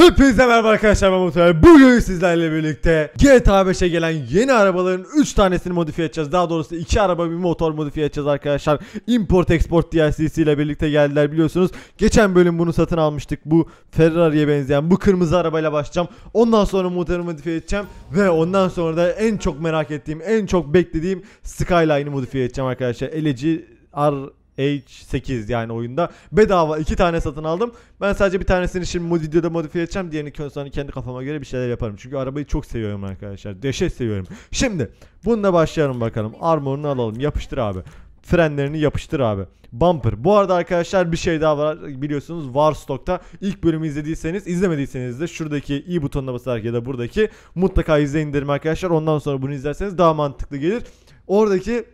Hepinize merhaba arkadaşlar ben Mutlu. Bugün sizlerle birlikte GTA 5'e gelen yeni arabaların 3 tanesini modifiye edeceğiz. Daha doğrusu 2 araba bir motor modifiye edeceğiz arkadaşlar. Import Export DLC ile birlikte geldiler biliyorsunuz. Geçen bölüm bunu satın almıştık. Bu Ferrari'ye benzeyen bu kırmızı arabayla başlayacağım. Ondan sonra motoru modifiye edeceğim. Ve ondan sonra da en çok merak ettiğim, en çok beklediğim Skyline'ı modifiye edeceğim arkadaşlar. Eleci R H8 yani oyunda bedava iki tane satın aldım. Ben sadece bir tanesini şimdi videoda modifiye edeceğim. Diğerini sonra kendi kafama göre bir şeyler yaparım. Çünkü arabayı çok seviyorum arkadaşlar. deşet seviyorum. Şimdi bununla başlayalım bakalım. Armorunu alalım. Yapıştır abi. Frenlerini yapıştır abi. Bumper. Bu arada arkadaşlar bir şey daha var biliyorsunuz Warstock'ta ilk bölümü izlediyseniz izlemediyseniz de şuradaki i butonuna basarak ya da buradaki mutlaka izleyin derim arkadaşlar. Ondan sonra bunu izlerseniz daha mantıklı gelir. Oradaki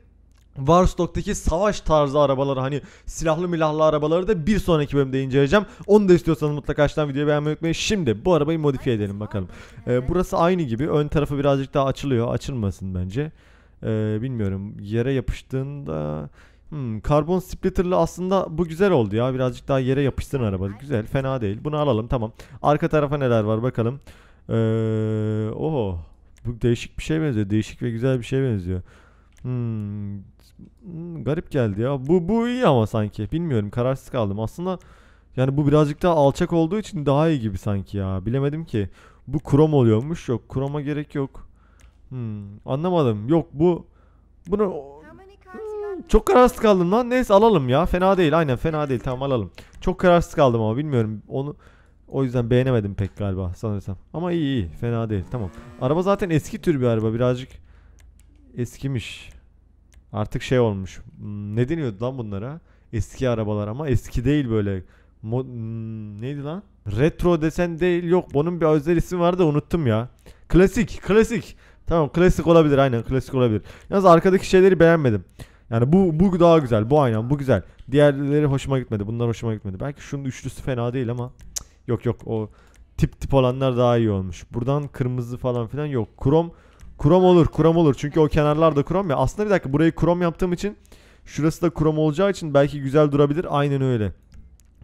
Warstock'taki savaş tarzı arabaları hani silahlı milahlı arabaları da bir sonraki bölümde inceleyeceğim. Onu da istiyorsanız mutlaka açtan videoyu beğenmeyi unutmayın. Şimdi bu arabayı modifiye edelim bakalım. Ee, burası aynı gibi. Ön tarafı birazcık daha açılıyor. Açılmasın bence. Ee, bilmiyorum. Yere yapıştığında... Hmm, karbon splitter'lı aslında bu güzel oldu ya. Birazcık daha yere yapışsın araba. Güzel. Fena değil. Bunu alalım. Tamam. Arka tarafa neler var bakalım. Ee, oho. Bu değişik bir şey benziyor. Değişik ve güzel bir şey benziyor. Hmm, Hmm, garip geldi ya. Bu bu iyi ama sanki. Bilmiyorum kararsız kaldım. Aslında yani bu birazcık daha alçak olduğu için daha iyi gibi sanki ya. Bilemedim ki. Bu krom oluyormuş. Yok kroma gerek yok. Hmm, anlamadım. Yok bu bunu hmm, çok kararsız kaldım lan. Neyse alalım ya. Fena değil. Aynen fena değil. Tamam alalım. Çok kararsız kaldım ama bilmiyorum. Onu o yüzden beğenemedim pek galiba sanırsam. Ama iyi iyi. Fena değil. Tamam. Araba zaten eski tür bir araba. Birazcık eskimiş. Artık şey olmuş. Ne deniyordu lan bunlara? Eski arabalar ama eski değil böyle. Mo- hmm, neydi lan? Retro desen değil yok. Bunun bir özel ismi vardı unuttum ya. Klasik, klasik. Tamam klasik olabilir aynen klasik olabilir. Yalnız arkadaki şeyleri beğenmedim. Yani bu bu daha güzel. Bu aynen bu güzel. Diğerleri hoşuma gitmedi. Bunlar hoşuma gitmedi. Belki şunun üçlüsü fena değil ama yok yok o tip tip olanlar daha iyi olmuş. Buradan kırmızı falan filan yok. Krom Krom olur krom olur çünkü o kenarlar da krom ya. Aslında bir dakika burayı krom yaptığım için şurası da krom olacağı için belki güzel durabilir. Aynen öyle.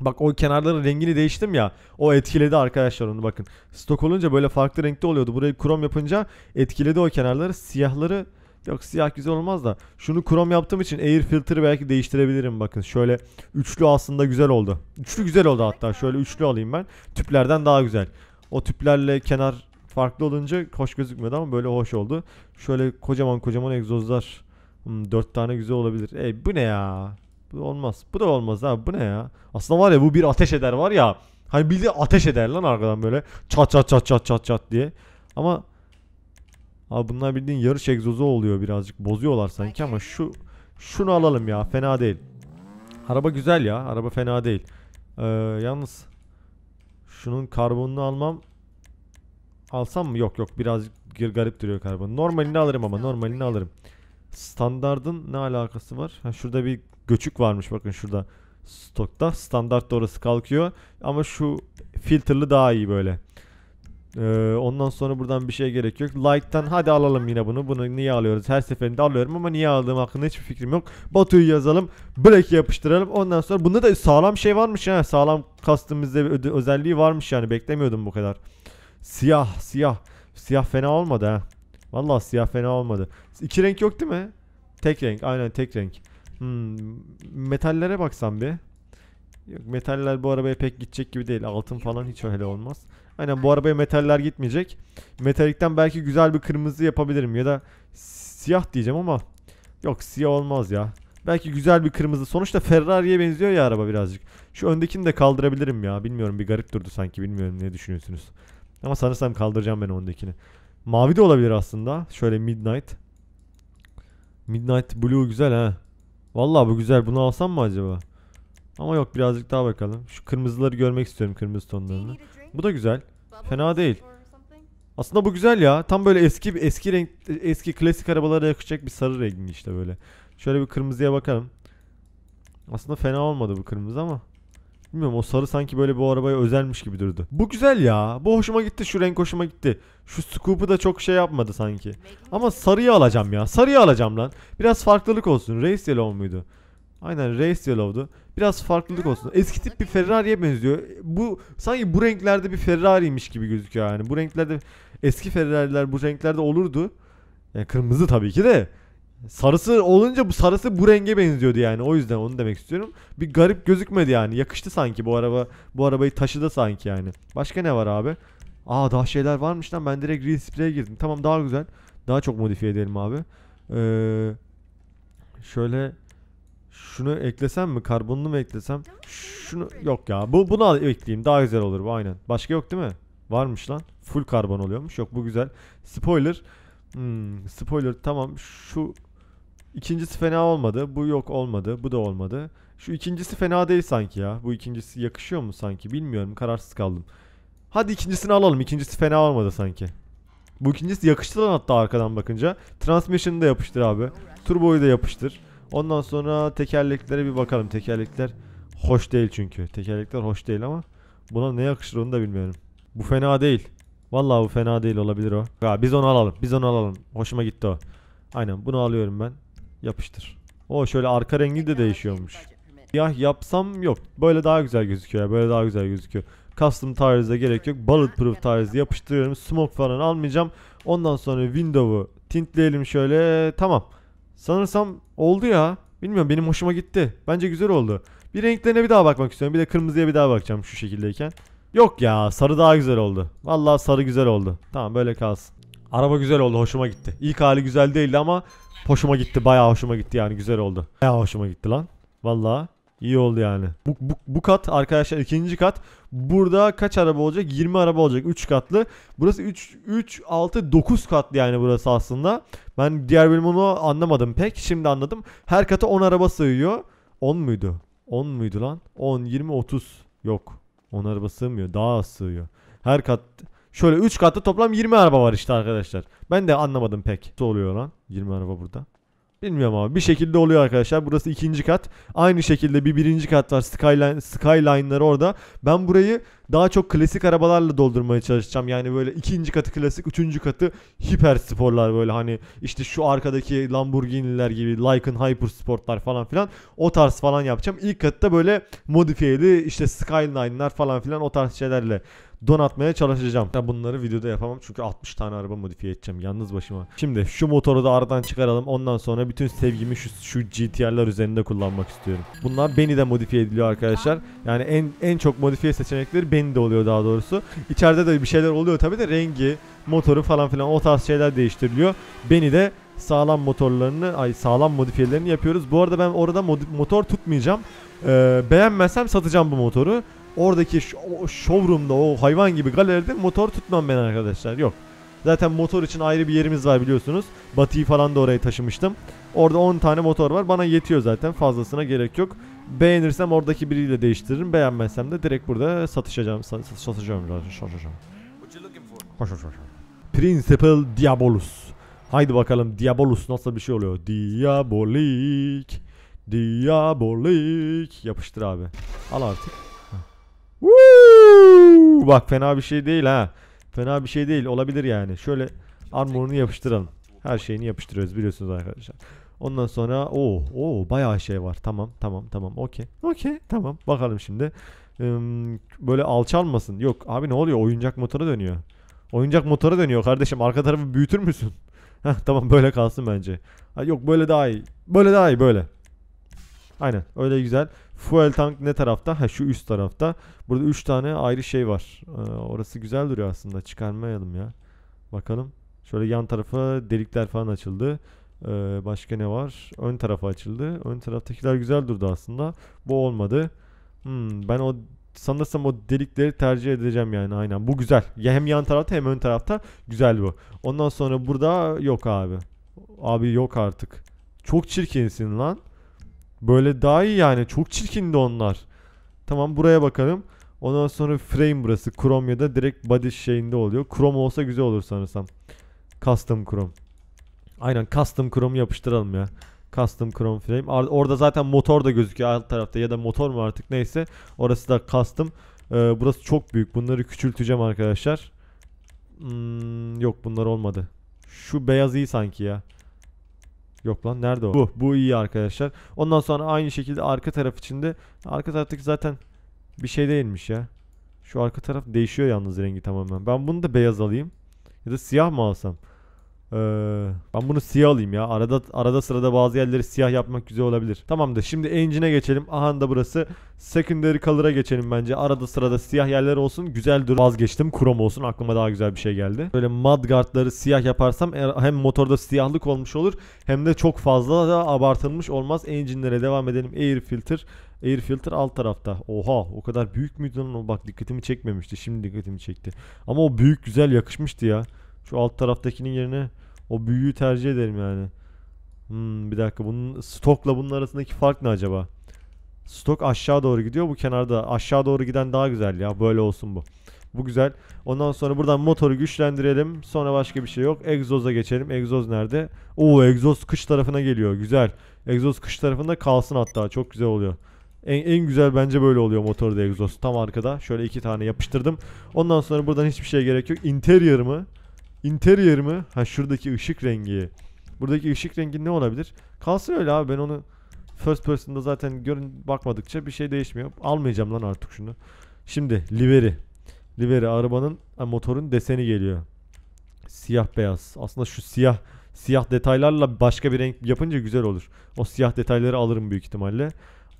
Bak o kenarların rengini değiştim ya. O etkiledi arkadaşlar onu bakın. Stok olunca böyle farklı renkte oluyordu. Burayı krom yapınca etkiledi o kenarları. Siyahları yok siyah güzel olmaz da. Şunu krom yaptığım için air filter'ı belki değiştirebilirim bakın. Şöyle üçlü aslında güzel oldu. Üçlü güzel oldu hatta. Şöyle üçlü alayım ben. Tüplerden daha güzel. O tüplerle kenar farklı olunca hoş gözükmedi ama böyle hoş oldu. Şöyle kocaman kocaman egzozlar. Hmm, 4 tane güzel olabilir. Ey bu ne ya? Bu olmaz. Bu da olmaz abi bu ne ya? Aslında var ya bu bir ateş eder var ya. Hani bildi ateş eder lan arkadan böyle. Çat çat çat çat çat çat diye. Ama abi bunlar bildiğin yarış egzozu oluyor birazcık. Bozuyorlar sanki ama şu şunu alalım ya. Fena değil. Araba güzel ya. Araba fena değil. Ee, yalnız şunun karbonunu almam Alsam mı? Yok yok biraz garip duruyor karbon. Normalini alırım ama normalini alırım. Standardın ne alakası var? Ha, şurada bir göçük varmış bakın şurada stokta. Standart da orası kalkıyor. Ama şu filterlı daha iyi böyle. Ee, ondan sonra buradan bir şey gerek yok. Like'tan hadi alalım yine bunu. Bunu niye alıyoruz? Her seferinde alıyorum ama niye aldığım hakkında hiçbir fikrim yok. Batu'yu yazalım. Black yapıştıralım. Ondan sonra bunda da sağlam şey varmış yani Sağlam kastımızda özelliği varmış yani. Beklemiyordum bu kadar. Siyah siyah. Siyah fena olmadı ha. Valla siyah fena olmadı. İki renk yok değil mi? Tek renk aynen tek renk. Hmm, metallere baksan bir. Yok metaller bu arabaya pek gidecek gibi değil. Altın falan hiç öyle olmaz. Aynen bu arabaya metaller gitmeyecek. Metalikten belki güzel bir kırmızı yapabilirim ya da siyah diyeceğim ama yok siyah olmaz ya. Belki güzel bir kırmızı. Sonuçta Ferrari'ye benziyor ya araba birazcık. Şu öndekini de kaldırabilirim ya. Bilmiyorum bir garip durdu sanki. Bilmiyorum ne düşünüyorsunuz. Ama sanırsam kaldıracağım ben ondakini. Mavi de olabilir aslında. Şöyle Midnight. Midnight Blue güzel ha. Vallahi bu güzel. Bunu alsam mı acaba? Ama yok birazcık daha bakalım. Şu kırmızıları görmek istiyorum kırmızı tonlarını. Bu da güzel. Fena değil. Aslında bu güzel ya. Tam böyle eski eski renk eski klasik arabalara yakışacak bir sarı rengi işte böyle. Şöyle bir kırmızıya bakalım. Aslında fena olmadı bu kırmızı ama Bilmiyorum o sarı sanki böyle bu arabaya özelmiş gibi durdu. Bu güzel ya. Bu hoşuma gitti. Şu renk hoşuma gitti. Şu scoop'u da çok şey yapmadı sanki. Ama sarıyı alacağım ya. Sarıyı alacağım lan. Biraz farklılık olsun. Race Yellow muydu? Aynen Race Yellow'du. Biraz farklılık olsun. Eski tip bir Ferrari'ye benziyor. Bu sanki bu renklerde bir Ferrari'ymiş gibi gözüküyor yani. Bu renklerde eski Ferrari'ler bu renklerde olurdu. Yani kırmızı tabii ki de. Sarısı olunca bu sarısı bu renge benziyordu yani. O yüzden onu demek istiyorum. Bir garip gözükmedi yani. Yakıştı sanki bu araba. Bu arabayı taşıdı sanki yani. Başka ne var abi? Aa daha şeyler varmış lan. Ben direkt Respray'e girdim. Tamam daha güzel. Daha çok modifiye edelim abi. Ee, şöyle şunu eklesem mi? Karbonunu mu eklesem? Şunu yok ya. Bu bunu ekleyeyim. Daha güzel olur bu aynen. Başka yok değil mi? Varmış lan. Full karbon oluyormuş. Yok bu güzel. Spoiler. Hmm, spoiler tamam. Şu İkincisi fena olmadı. Bu yok olmadı. Bu da olmadı. Şu ikincisi fena değil sanki ya. Bu ikincisi yakışıyor mu sanki? Bilmiyorum. Kararsız kaldım. Hadi ikincisini alalım. İkincisi fena olmadı sanki. Bu ikincisi yakıştı lan hatta arkadan bakınca. Transmission'ı da yapıştır abi. Turbo'yu da yapıştır. Ondan sonra tekerleklere bir bakalım. Tekerlekler hoş değil çünkü. Tekerlekler hoş değil ama buna ne yakışır onu da bilmiyorum. Bu fena değil. Vallahi bu fena değil olabilir o. Ha, biz onu alalım. Biz onu alalım. Hoşuma gitti o. Aynen bunu alıyorum ben. Yapıştır. O şöyle arka rengi de değişiyormuş. Ya yapsam yok. Böyle daha güzel gözüküyor. Böyle daha güzel gözüküyor. Custom tarzda gerek yok. Bulletproof tarzı yapıştırıyorum. Smoke falan almayacağım. Ondan sonra window'u tintleyelim şöyle. Tamam. Sanırsam oldu ya. Bilmiyorum benim hoşuma gitti. Bence güzel oldu. Bir renklerine bir daha bakmak istiyorum. Bir de kırmızıya bir daha bakacağım şu şekildeyken. Yok ya sarı daha güzel oldu. Vallahi sarı güzel oldu. Tamam böyle kalsın. Araba güzel oldu hoşuma gitti. İlk hali güzel değildi ama hoşuma gitti bayağı hoşuma gitti yani güzel oldu. Bayağı hoşuma gitti lan. Valla iyi oldu yani. Bu, bu, bu kat arkadaşlar ikinci kat. Burada kaç araba olacak? 20 araba olacak 3 katlı. Burası 3, 3, 6, 9 katlı yani burası aslında. Ben diğer bölümünü anlamadım pek. Şimdi anladım. Her kata 10 araba sığıyor. 10 muydu? 10 muydu lan? 10, 20, 30. Yok. 10 araba sığmıyor. Daha az sığıyor. Her kat Şöyle 3 katlı toplam 20 araba var işte arkadaşlar. Ben de anlamadım pek. Ne oluyor lan? 20 araba burada. Bilmiyorum ama bir şekilde oluyor arkadaşlar. Burası ikinci kat. Aynı şekilde bir birinci kat var. Skyline, skyline'ları orada. Ben burayı daha çok klasik arabalarla doldurmaya çalışacağım. Yani böyle ikinci katı klasik, üçüncü katı hiper sporlar böyle hani işte şu arkadaki Lamborghini'ler gibi Lycan Sport'lar falan filan o tarz falan yapacağım. İlk katta böyle modifiyeli işte Skyline'lar falan filan o tarz şeylerle donatmaya çalışacağım. Ben bunları videoda yapamam çünkü 60 tane araba modifiye edeceğim yalnız başıma. Şimdi şu motoru da aradan çıkaralım. Ondan sonra bütün sevgimi şu, şu GTR'lar üzerinde kullanmak istiyorum. Bunlar beni de modifiye ediliyor arkadaşlar. Yani en en çok modifiye seçenekleri beni de oluyor daha doğrusu. İçeride de bir şeyler oluyor tabii de rengi, motoru falan filan o tarz şeyler değiştiriliyor. Beni de sağlam motorlarını ay sağlam modifiyelerini yapıyoruz. Bu arada ben orada motor tutmayacağım. Ee, beğenmezsem satacağım bu motoru oradaki showroom'da o hayvan gibi galeride motor tutmam ben arkadaşlar. Yok. Zaten motor için ayrı bir yerimiz var biliyorsunuz. Batıyı falan da oraya taşımıştım. Orada 10 tane motor var. Bana yetiyor zaten. Fazlasına gerek yok. Beğenirsem oradaki biriyle değiştiririm. Beğenmezsem de direkt burada satışacağım. Sat satacağım. Satacağım. Koş Principal Diabolus. Haydi bakalım Diabolus nasıl bir şey oluyor? Diabolik. Diabolik. Yapıştır abi. Al artık. Woo! Bak fena bir şey değil ha. Fena bir şey değil olabilir yani. Şöyle armorunu yapıştıralım. Her şeyini yapıştırıyoruz biliyorsunuz arkadaşlar. Ondan sonra o oh, o oh, bayağı şey var. Tamam tamam tamam okey. Okey tamam bakalım şimdi. Ee, böyle alçalmasın. Yok abi ne oluyor oyuncak motora dönüyor. Oyuncak motora dönüyor kardeşim arka tarafı büyütür müsün? Heh, tamam böyle kalsın bence. Ha, yok böyle daha iyi. Böyle daha iyi böyle. Aynen öyle güzel. Fuel tank ne tarafta? Ha şu üst tarafta. Burada 3 tane ayrı şey var. Ee, orası güzel duruyor aslında. Çıkarmayalım ya. Bakalım. Şöyle yan tarafa delikler falan açıldı. Ee, başka ne var? Ön tarafa açıldı. Ön taraftakiler güzel durdu aslında. Bu olmadı. Hmm, ben o sanırsam o delikleri tercih edeceğim yani aynen. Bu güzel. Ya hem yan tarafta hem ön tarafta güzel bu. Ondan sonra burada yok abi. Abi yok artık. Çok çirkinsin lan. Böyle daha iyi yani. Çok çirkindi onlar. Tamam buraya bakalım. Ondan sonra frame burası. Chrome ya da direkt body şeyinde oluyor. Chrome olsa güzel olur sanırsam. Custom Chrome. Aynen Custom Chrome yapıştıralım ya. Custom Chrome Frame. Ar orada zaten motor da gözüküyor alt tarafta ya da motor mu artık neyse. Orası da Custom. Ee, burası çok büyük. Bunları küçülteceğim arkadaşlar. Hmm, yok bunlar olmadı. Şu beyaz iyi sanki ya. Yok lan nerede o? Bu. Bu iyi arkadaşlar. Ondan sonra aynı şekilde arka taraf içinde. Arka taraftaki zaten bir şey değilmiş ya. Şu arka taraf değişiyor yalnız rengi tamamen. Ben bunu da beyaz alayım. Ya da siyah mı alsam? Ee, ben bunu siyah alayım ya. Arada arada sırada bazı yerleri siyah yapmak güzel olabilir. Tamam da Şimdi engine'e geçelim. Aha da burası. Secondary color'a geçelim bence. Arada sırada siyah yerler olsun. Güzel dur. Vazgeçtim. Krom olsun. Aklıma daha güzel bir şey geldi. Böyle mudguardları siyah yaparsam hem motorda siyahlık olmuş olur hem de çok fazla da abartılmış olmaz. Engine'lere devam edelim. Air filter. Air filter alt tarafta. Oha o kadar büyük müydü lan o? Bak dikkatimi çekmemişti. Şimdi dikkatimi çekti. Ama o büyük güzel yakışmıştı ya. Şu alt taraftakinin yerine o büyüyü tercih ederim yani. Hmm, bir dakika bunun stokla bunun arasındaki fark ne acaba? Stok aşağı doğru gidiyor bu kenarda. Aşağı doğru giden daha güzel ya. Böyle olsun bu. Bu güzel. Ondan sonra buradan motoru güçlendirelim. Sonra başka bir şey yok. Egzoza geçelim. Egzoz nerede? Oo egzoz kış tarafına geliyor. Güzel. Egzoz kış tarafında kalsın hatta. Çok güzel oluyor. En, en güzel bence böyle oluyor motorda egzoz. Tam arkada. Şöyle iki tane yapıştırdım. Ondan sonra buradan hiçbir şey gerek yok. Interior mı? İnteriyer mi? Ha şuradaki ışık rengi. Buradaki ışık rengi ne olabilir? Kalsın öyle abi ben onu first person'da zaten görün bakmadıkça bir şey değişmiyor. Almayacağım lan artık şunu. Şimdi liveri. Liveri arabanın motorun deseni geliyor. Siyah beyaz. Aslında şu siyah siyah detaylarla başka bir renk yapınca güzel olur. O siyah detayları alırım büyük ihtimalle.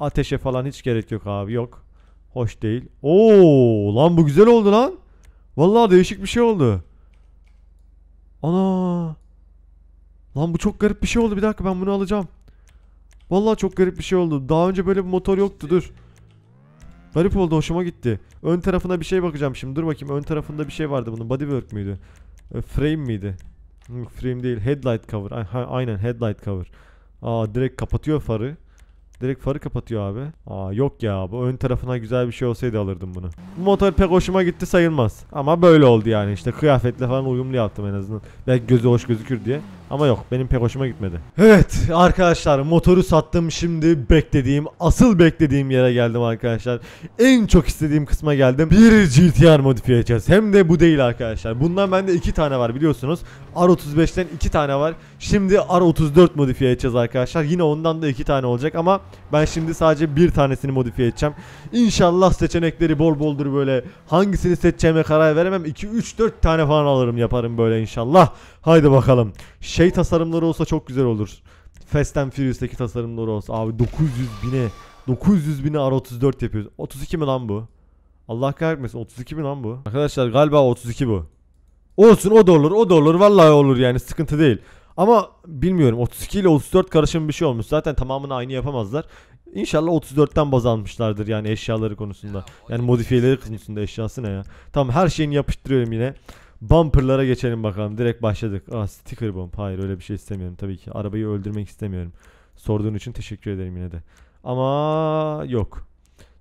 Ateşe falan hiç gerek yok abi yok. Hoş değil. Oo lan bu güzel oldu lan. Vallahi değişik bir şey oldu. Ana. Lan bu çok garip bir şey oldu. Bir dakika ben bunu alacağım. Vallahi çok garip bir şey oldu. Daha önce böyle bir motor yoktu. Dur. Garip oldu hoşuma gitti. Ön tarafına bir şey bakacağım şimdi. Dur bakayım ön tarafında bir şey vardı bunun. Bodywork müydü? E, frame miydi? Frame değil. Headlight cover. Aynen headlight cover. Aa direkt kapatıyor farı. Direkt farı kapatıyor abi. Aa yok ya bu ön tarafına güzel bir şey olsaydı alırdım bunu. Bu motor pek hoşuma gitti sayılmaz. Ama böyle oldu yani işte kıyafetle falan uyumlu yaptım en azından. Belki gözü hoş gözükür diye. Ama yok benim pek hoşuma gitmedi. Evet arkadaşlar motoru sattım şimdi beklediğim asıl beklediğim yere geldim arkadaşlar. En çok istediğim kısma geldim. Bir GTR modifiye edeceğiz. Hem de bu değil arkadaşlar. Bundan bende iki tane var biliyorsunuz. R35'ten iki tane var. Şimdi R34 modifiye edeceğiz arkadaşlar. Yine ondan da iki tane olacak ama ben şimdi sadece bir tanesini modifiye edeceğim. İnşallah seçenekleri bol boldur böyle. Hangisini seçeceğime karar veremem. 2-3-4 tane falan alırım yaparım böyle inşallah. Haydi bakalım. Şey şey tasarımları olsa çok güzel olur. Fast and Furious'taki tasarımları olsa. Abi 900 bine 900 bine R34 yapıyoruz. 32 mi lan bu? Allah kahretmesin 32 mi lan bu? Arkadaşlar galiba 32 bu. Olsun o da olur o da olur vallahi olur yani sıkıntı değil. Ama bilmiyorum 32 ile 34 karışım bir şey olmuş. Zaten tamamını aynı yapamazlar. İnşallah 34'ten baz almışlardır yani eşyaları konusunda. Yani modifiyeleri konusunda eşyası ne ya. Tamam her şeyini yapıştırıyorum yine. Bumperlara geçelim bakalım. Direkt başladık. Ah sticker bomb. Hayır öyle bir şey istemiyorum tabii ki. Arabayı öldürmek istemiyorum. Sorduğun için teşekkür ederim yine de. Ama yok.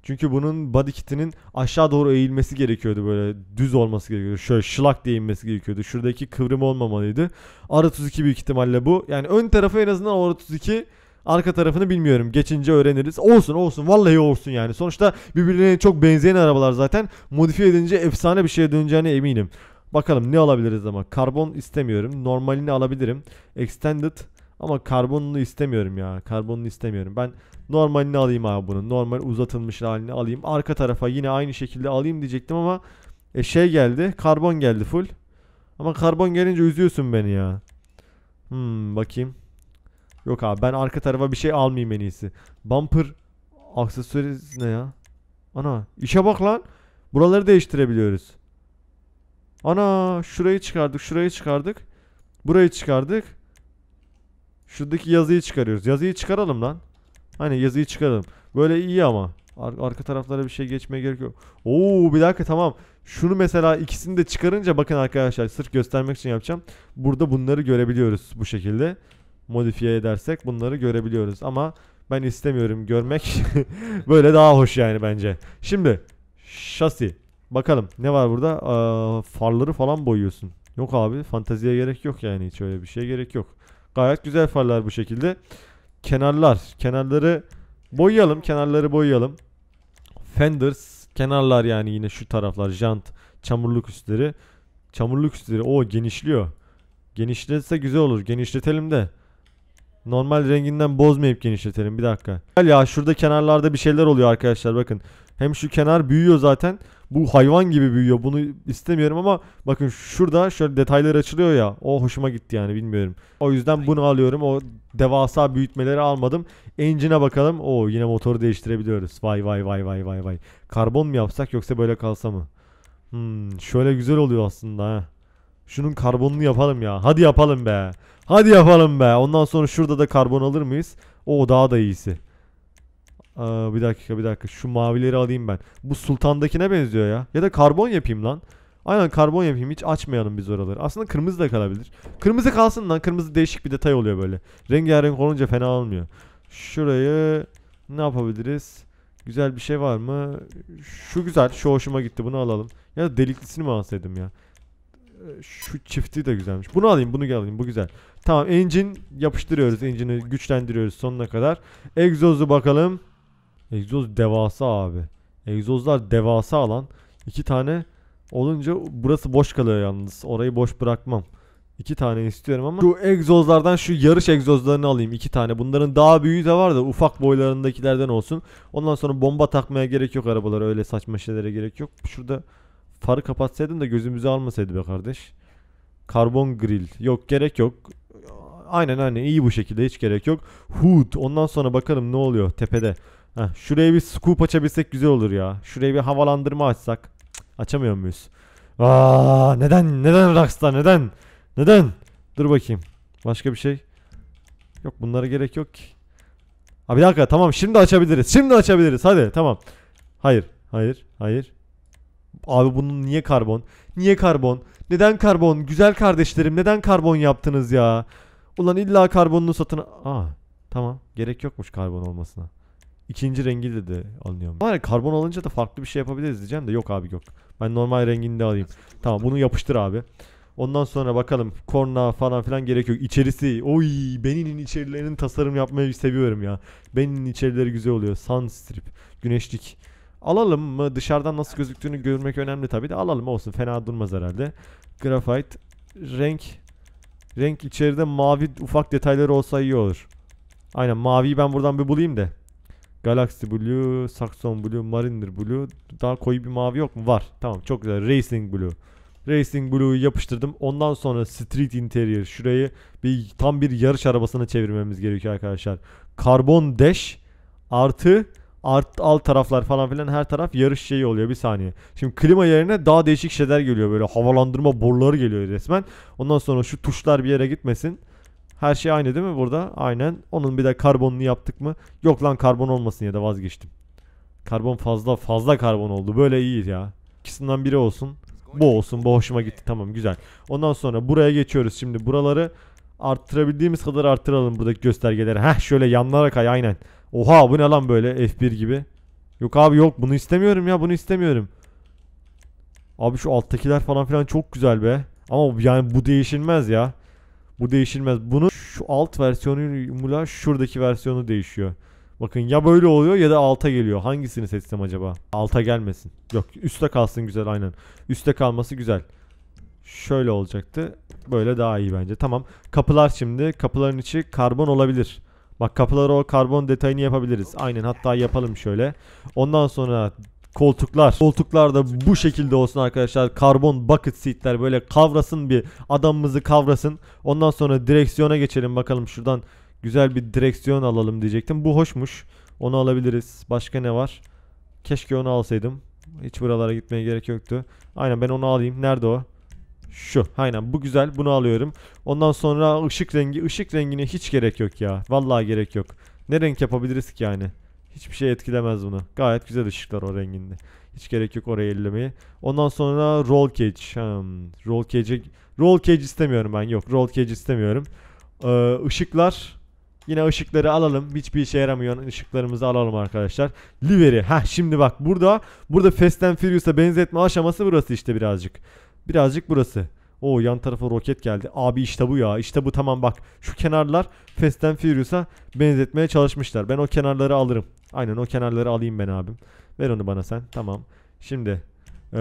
Çünkü bunun body kitinin aşağı doğru eğilmesi gerekiyordu böyle düz olması gerekiyordu. Şöyle şılak diye inmesi gerekiyordu. Şuradaki kıvrım olmamalıydı. Ara 32 büyük ihtimalle bu. Yani ön tarafı en azından Ara 32 Arka tarafını bilmiyorum. Geçince öğreniriz. Olsun olsun. Vallahi olsun yani. Sonuçta birbirine çok benzeyen arabalar zaten. Modifiye edince efsane bir şeye döneceğine eminim. Bakalım ne alabiliriz ama. Karbon istemiyorum. Normalini alabilirim. Extended ama karbonunu istemiyorum ya. Karbonunu istemiyorum. Ben normalini alayım abi bunu Normal uzatılmış halini alayım. Arka tarafa yine aynı şekilde alayım diyecektim ama e, şey geldi. Karbon geldi full. Ama karbon gelince üzüyorsun beni ya. Hmm bakayım. Yok abi ben arka tarafa bir şey almayayım en iyisi. Bumper aksesuarı ne ya? Ana işe bak lan. Buraları değiştirebiliyoruz. Ana şurayı çıkardık şurayı çıkardık. Burayı çıkardık. Şuradaki yazıyı çıkarıyoruz. Yazıyı çıkaralım lan. Hani yazıyı çıkaralım. Böyle iyi ama. Ar arka taraflara bir şey geçmeye gerek yok. Oo bir dakika tamam. Şunu mesela ikisini de çıkarınca bakın arkadaşlar sırf göstermek için yapacağım. Burada bunları görebiliyoruz bu şekilde. Modifiye edersek bunları görebiliyoruz ama ben istemiyorum görmek. Böyle daha hoş yani bence. Şimdi şasi. Bakalım ne var burada? Ee, farları falan boyuyorsun. Yok abi fanteziye gerek yok yani hiç öyle bir şeye gerek yok. Gayet güzel farlar bu şekilde. Kenarlar. Kenarları boyayalım. Kenarları boyayalım. Fenders. Kenarlar yani yine şu taraflar. Jant. Çamurluk üstleri. Çamurluk üstleri. O genişliyor. Genişletse güzel olur. Genişletelim de. Normal renginden bozmayıp genişletelim. Bir dakika. Ya şurada kenarlarda bir şeyler oluyor arkadaşlar. Bakın. Hem şu kenar büyüyor zaten. Bu hayvan gibi büyüyor. Bunu istemiyorum ama bakın şurada şöyle detaylar açılıyor ya. O hoşuma gitti yani bilmiyorum. O yüzden bunu alıyorum. O devasa büyütmeleri almadım. Engine'e bakalım. O yine motoru değiştirebiliyoruz. Vay vay vay vay vay vay. Karbon mu yapsak yoksa böyle kalsa mı? Hmm, şöyle güzel oluyor aslında ha. Şunun karbonunu yapalım ya. Hadi yapalım be. Hadi yapalım be. Ondan sonra şurada da karbon alır mıyız? O daha da iyisi. Aa, bir dakika bir dakika şu mavileri alayım ben. Bu sultandakine benziyor ya. Ya da karbon yapayım lan. Aynen karbon yapayım hiç açmayalım biz oraları. Aslında kırmızı da kalabilir. Kırmızı kalsın lan kırmızı değişik bir detay oluyor böyle. Rengarenk olunca fena olmuyor. Şurayı ne yapabiliriz? Güzel bir şey var mı? Şu güzel şu hoşuma gitti bunu alalım. Ya da deliklisini mi alsaydım ya? Şu çifti de güzelmiş. Bunu alayım bunu alayım bu güzel. Tamam engine yapıştırıyoruz. Engine'i güçlendiriyoruz sonuna kadar. Egzozu bakalım. Egzoz devasa abi. Egzozlar devasa alan. iki tane olunca burası boş kalıyor yalnız. Orayı boş bırakmam. İki tane istiyorum ama şu egzozlardan şu yarış egzozlarını alayım iki tane. Bunların daha büyüğü de var da ufak boylarındakilerden olsun. Ondan sonra bomba takmaya gerek yok arabalara öyle saçma şeylere gerek yok. Şurada farı kapatsaydın da gözümüzü almasaydı be kardeş. Karbon grill yok gerek yok. Aynen aynen iyi bu şekilde hiç gerek yok. Hood ondan sonra bakalım ne oluyor tepede. Heh, şuraya bir scoop açabilsek güzel olur ya. Şuraya bir havalandırma açsak. açamıyor muyuz? Aa, neden? Neden Rockstar? Neden? Neden? Dur bakayım. Başka bir şey. Yok bunlara gerek yok ki. Abi bir dakika tamam şimdi açabiliriz. Şimdi açabiliriz. Hadi tamam. Hayır. Hayır. Hayır. Abi bunun niye karbon? Niye karbon? Neden karbon? Güzel kardeşlerim neden karbon yaptınız ya? Ulan illa karbonunu satın... Aa tamam. Gerek yokmuş karbon olmasına. İkinci rengi de alınıyor. Var ya hani karbon alınca da farklı bir şey yapabiliriz diyeceğim de yok abi yok. Ben normal rengini de alayım. Tamam bunu yapıştır abi. Ondan sonra bakalım korna falan filan gerek yok. İçerisi oy Benin'in içerilerinin tasarım yapmayı seviyorum ya. Benin'in içerileri güzel oluyor. strip güneşlik. Alalım mı? Dışarıdan nasıl gözüktüğünü görmek önemli tabii de alalım olsun. Fena durmaz herhalde. Grafite renk renk içeride mavi ufak detayları olsa iyi olur. Aynen maviyi ben buradan bir bulayım da Galaxy Blue, Saxon Blue, Mariner Blue. Daha koyu bir mavi yok mu? Var. Tamam çok güzel. Racing Blue. Racing Blue'yu yapıştırdım. Ondan sonra Street Interior. Şurayı bir tam bir yarış arabasına çevirmemiz gerekiyor arkadaşlar. Karbon Dash artı art, alt taraflar falan filan her taraf yarış şeyi oluyor bir saniye. Şimdi klima yerine daha değişik şeyler geliyor böyle havalandırma boruları geliyor resmen. Ondan sonra şu tuşlar bir yere gitmesin. Her şey aynı değil mi burada? Aynen. Onun bir de karbonunu yaptık mı? Yok lan karbon olmasın ya da vazgeçtim. Karbon fazla fazla karbon oldu. Böyle iyi ya. İkisinden biri olsun. Bu olsun. Bu hoşuma gitti. Tamam güzel. Ondan sonra buraya geçiyoruz şimdi. Buraları arttırabildiğimiz kadar arttıralım buradaki göstergeleri. Heh şöyle yanlara kay aynen. Oha bu ne lan böyle F1 gibi. Yok abi yok bunu istemiyorum ya bunu istemiyorum. Abi şu alttakiler falan filan çok güzel be. Ama yani bu değişilmez ya. Bu değişilmez. Bunu şu alt versiyonuyla şuradaki versiyonu değişiyor. Bakın ya böyle oluyor ya da alta geliyor. Hangisini seçsem acaba? Alta gelmesin. Yok üstte kalsın güzel aynen. Üstte kalması güzel. Şöyle olacaktı. Böyle daha iyi bence. Tamam. Kapılar şimdi. Kapıların içi karbon olabilir. Bak kapılara o karbon detayını yapabiliriz. Aynen hatta yapalım şöyle. Ondan sonra koltuklar. Koltuklar da bu şekilde olsun arkadaşlar. Karbon bucket seatler böyle kavrasın bir adamımızı kavrasın. Ondan sonra direksiyona geçelim bakalım şuradan güzel bir direksiyon alalım diyecektim. Bu hoşmuş. Onu alabiliriz. Başka ne var? Keşke onu alsaydım. Hiç buralara gitmeye gerek yoktu. Aynen ben onu alayım. Nerede o? Şu. Aynen bu güzel. Bunu alıyorum. Ondan sonra ışık rengi. Işık rengine hiç gerek yok ya. Vallahi gerek yok. Ne renk yapabiliriz ki yani? Hiçbir şey etkilemez bunu. Gayet güzel ışıklar o renginde. Hiç gerek yok oraya ellemeye. Ondan sonra roll cage. Hmm, roll cage roll cage istemiyorum ben. Yok roll cage istemiyorum. Ee, ışıklar Yine ışıkları alalım. Hiçbir işe yaramıyor. Işıklarımızı alalım arkadaşlar. Liveri. Ha şimdi bak burada burada Fast and Furious'a benzetme aşaması burası işte birazcık. Birazcık burası. O yan tarafa roket geldi. Abi işte bu ya. İşte bu tamam bak. Şu kenarlar Fast and Furious'a benzetmeye çalışmışlar. Ben o kenarları alırım. Aynen o kenarları alayım ben abim. Ver onu bana sen. Tamam. Şimdi ee,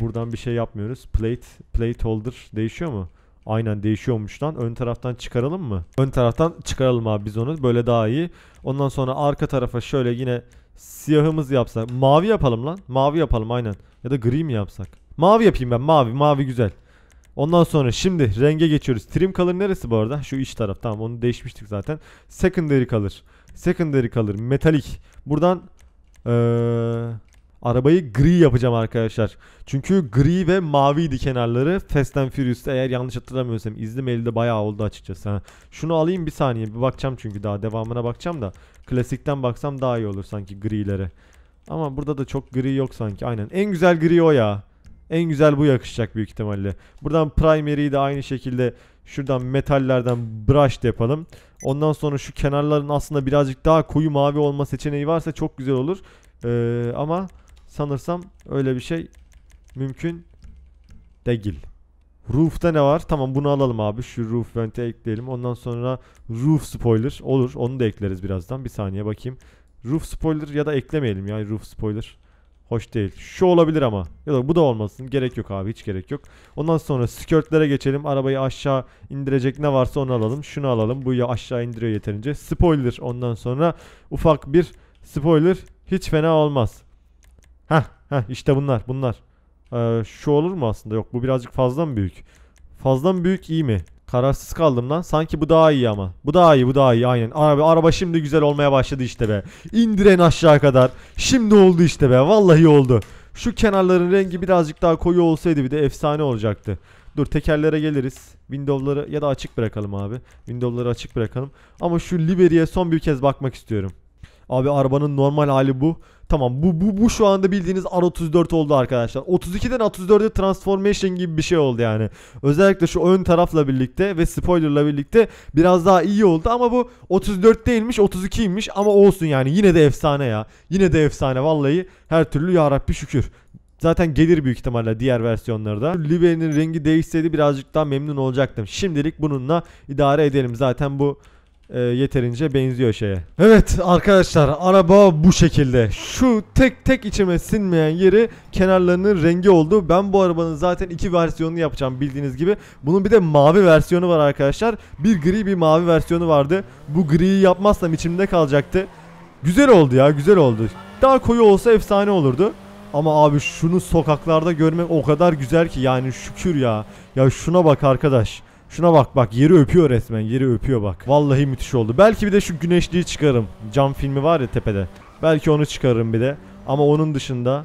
buradan bir şey yapmıyoruz. Plate plate holder değişiyor mu? Aynen değişiyormuş lan. Ön taraftan çıkaralım mı? Ön taraftan çıkaralım abi biz onu. Böyle daha iyi. Ondan sonra arka tarafa şöyle yine siyahımız yapsak. Mavi yapalım lan. Mavi yapalım aynen. Ya da gri mi yapsak? Mavi yapayım ben mavi mavi güzel. Ondan sonra şimdi renge geçiyoruz. Trim kalır neresi bu arada? Şu iç taraf tamam onu değişmiştik zaten. Secondary kalır. Secondary kalır. Metalik. Buradan ee, arabayı gri yapacağım arkadaşlar. Çünkü gri ve maviydi kenarları. Fast and Furious'ta eğer yanlış hatırlamıyorsam izlemeyeli de bayağı oldu açıkçası. Ha. Şunu alayım bir saniye bir bakacağım çünkü daha devamına bakacağım da. Klasikten baksam daha iyi olur sanki grilere. Ama burada da çok gri yok sanki aynen. En güzel gri o ya. En güzel bu yakışacak büyük ihtimalle. Buradan primary'yi de aynı şekilde şuradan metallerden brush yapalım. Ondan sonra şu kenarların aslında birazcık daha koyu mavi olma seçeneği varsa çok güzel olur. Ee, ama sanırsam öyle bir şey mümkün değil. Roof'ta ne var? Tamam bunu alalım abi. Şu roof vent'i ekleyelim. Ondan sonra roof spoiler olur. Onu da ekleriz birazdan. Bir saniye bakayım. Roof spoiler ya da eklemeyelim ya roof spoiler. Hoş değil. Şu olabilir ama. Ya da bu da olmasın. Gerek yok abi. Hiç gerek yok. Ondan sonra skirtlere geçelim. Arabayı aşağı indirecek ne varsa onu alalım. Şunu alalım. Bu ya aşağı indiriyor yeterince. Spoiler ondan sonra ufak bir spoiler hiç fena olmaz. Heh, heh işte bunlar bunlar. Ee, şu olur mu aslında? Yok bu birazcık fazla mı büyük? Fazla mı büyük iyi mi? Kararsız kaldım lan. Sanki bu daha iyi ama. Bu daha iyi, bu daha iyi. Aynen. Abi araba şimdi güzel olmaya başladı işte be. İndiren aşağı kadar. Şimdi oldu işte be. Vallahi oldu. Şu kenarların rengi birazcık daha koyu olsaydı bir de efsane olacaktı. Dur tekerlere geliriz. Windows'ları ya da açık bırakalım abi. Windows'ları açık bırakalım. Ama şu Liberi'ye son bir kez bakmak istiyorum. Abi arabanın normal hali bu. Tamam bu, bu, bu şu anda bildiğiniz R34 oldu arkadaşlar. 32'den 34'e transformation gibi bir şey oldu yani. Özellikle şu ön tarafla birlikte ve spoilerla birlikte biraz daha iyi oldu. Ama bu 34 değilmiş 32'ymiş ama olsun yani yine de efsane ya. Yine de efsane vallahi her türlü yarabbi şükür. Zaten gelir büyük ihtimalle diğer versiyonlarda. da. rengi değişseydi birazcık daha memnun olacaktım. Şimdilik bununla idare edelim. Zaten bu e, yeterince benziyor şeye. Evet arkadaşlar araba bu şekilde. Şu tek tek içime sinmeyen yeri kenarlarının rengi oldu. Ben bu arabanın zaten iki versiyonunu yapacağım bildiğiniz gibi. Bunun bir de mavi versiyonu var arkadaşlar. Bir gri bir mavi versiyonu vardı. Bu griyi yapmazsam içimde kalacaktı. Güzel oldu ya güzel oldu. Daha koyu olsa efsane olurdu. Ama abi şunu sokaklarda görmek o kadar güzel ki yani şükür ya. Ya şuna bak arkadaş. Şuna bak bak yeri öpüyor resmen yeri öpüyor bak. Vallahi müthiş oldu. Belki bir de şu güneşliği çıkarım. Cam filmi var ya tepede. Belki onu çıkarırım bir de. Ama onun dışında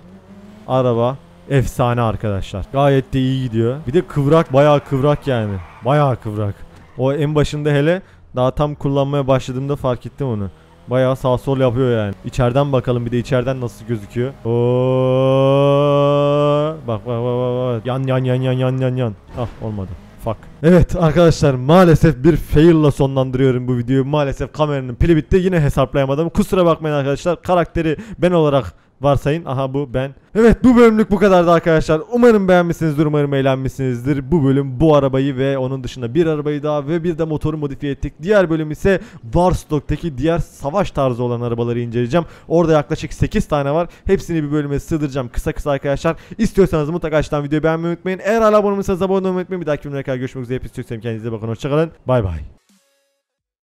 araba efsane arkadaşlar. Gayet de iyi gidiyor. Bir de kıvrak bayağı kıvrak yani. Bayağı kıvrak. O en başında hele daha tam kullanmaya başladığımda fark ettim onu. Bayağı sağ sol yapıyor yani. İçeriden bakalım bir de içeriden nasıl gözüküyor. Oo! Bak bak bak bak. Yan yan yan yan yan yan yan. Ah olmadı fuck. Evet arkadaşlar maalesef bir fail'la sonlandırıyorum bu videoyu. Maalesef kameranın pili bitti. Yine hesaplayamadım. Kusura bakmayın arkadaşlar. Karakteri ben olarak varsayın. Aha bu ben. Evet bu bölümlük bu kadardı arkadaşlar. Umarım beğenmişsinizdir, umarım eğlenmişsinizdir. Bu bölüm bu arabayı ve onun dışında bir arabayı daha ve bir de motoru modifiye ettik. Diğer bölüm ise Warstock'taki diğer savaş tarzı olan arabaları inceleyeceğim. Orada yaklaşık 8 tane var. Hepsini bir bölüme sığdıracağım kısa kısa arkadaşlar. İstiyorsanız mutlaka açtan videoyu beğenmeyi unutmayın. Eğer hala abone olmayı abone olmayı unutmayın. Bir dahaki bölümde görüşmek üzere. Hep istiyorsanız kendinize bakın. Hoşçakalın. Bay bay.